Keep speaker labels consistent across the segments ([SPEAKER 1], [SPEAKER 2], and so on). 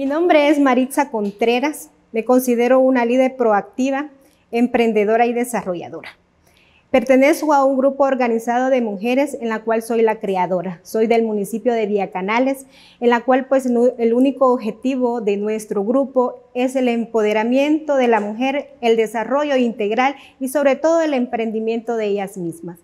[SPEAKER 1] Mi nombre es Maritza Contreras, me considero una líder proactiva, emprendedora y desarrolladora. Pertenezco a un grupo organizado de mujeres en la cual soy la creadora. Soy del municipio de Diacanales, en la cual pues el único objetivo de nuestro grupo es el empoderamiento de la mujer, el desarrollo integral y sobre todo el emprendimiento de ellas mismas.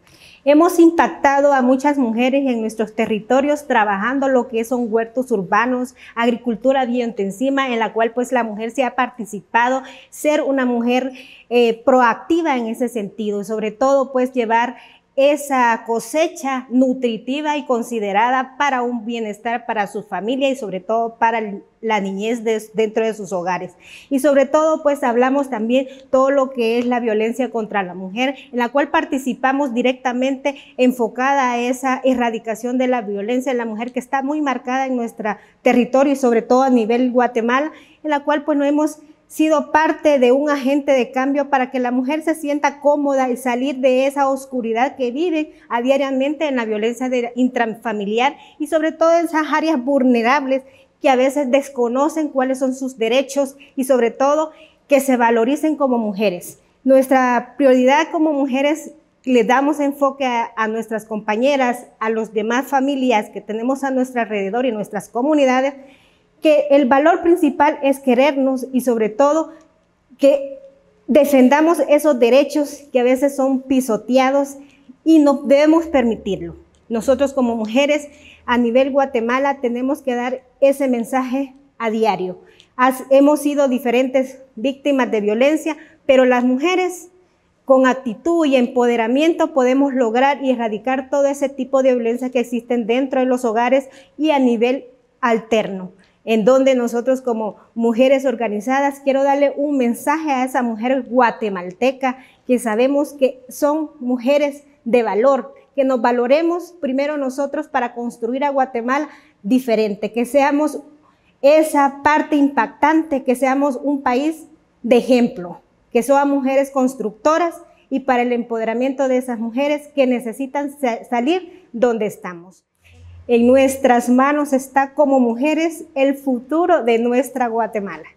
[SPEAKER 1] Hemos impactado a muchas mujeres en nuestros territorios trabajando lo que son huertos urbanos, agricultura encima, en la cual pues la mujer se ha participado, ser una mujer eh, proactiva en ese sentido, sobre todo pues llevar esa cosecha nutritiva y considerada para un bienestar para su familia y sobre todo para la niñez dentro de sus hogares. Y sobre todo, pues hablamos también todo lo que es la violencia contra la mujer, en la cual participamos directamente enfocada a esa erradicación de la violencia en la mujer que está muy marcada en nuestro territorio y sobre todo a nivel Guatemala, en la cual pues no hemos sido parte de un agente de cambio para que la mujer se sienta cómoda y salir de esa oscuridad que vive a diariamente en la violencia intrafamiliar y sobre todo en esas áreas vulnerables que a veces desconocen cuáles son sus derechos y sobre todo que se valoricen como mujeres. Nuestra prioridad como mujeres le damos enfoque a, nuestras compañeras, a las demás familias que tenemos a nuestro alrededor y nuestras comunidades que el valor principal es querernos y sobre todo que defendamos esos derechos que a veces son pisoteados y no debemos permitirlo. Nosotros como mujeres a nivel Guatemala tenemos que dar ese mensaje a diario. hemos sido diferentes víctimas de violencia, pero las mujeres con actitud y empoderamiento podemos lograr y erradicar todo ese tipo de violencia que existen dentro de los hogares y a nivel alterno en donde nosotros como mujeres organizadas quiero darle un mensaje a esa mujer guatemalteca que sabemos que son mujeres de valor, que nos valoremos primero nosotros para construir a Guatemala diferente, que seamos esa parte impactante, que seamos un país de ejemplo, que sean mujeres constructoras y para el empoderamiento de esas mujeres que necesitan salir donde estamos. En nuestras manos está como mujeres el futuro de nuestra Guatemala.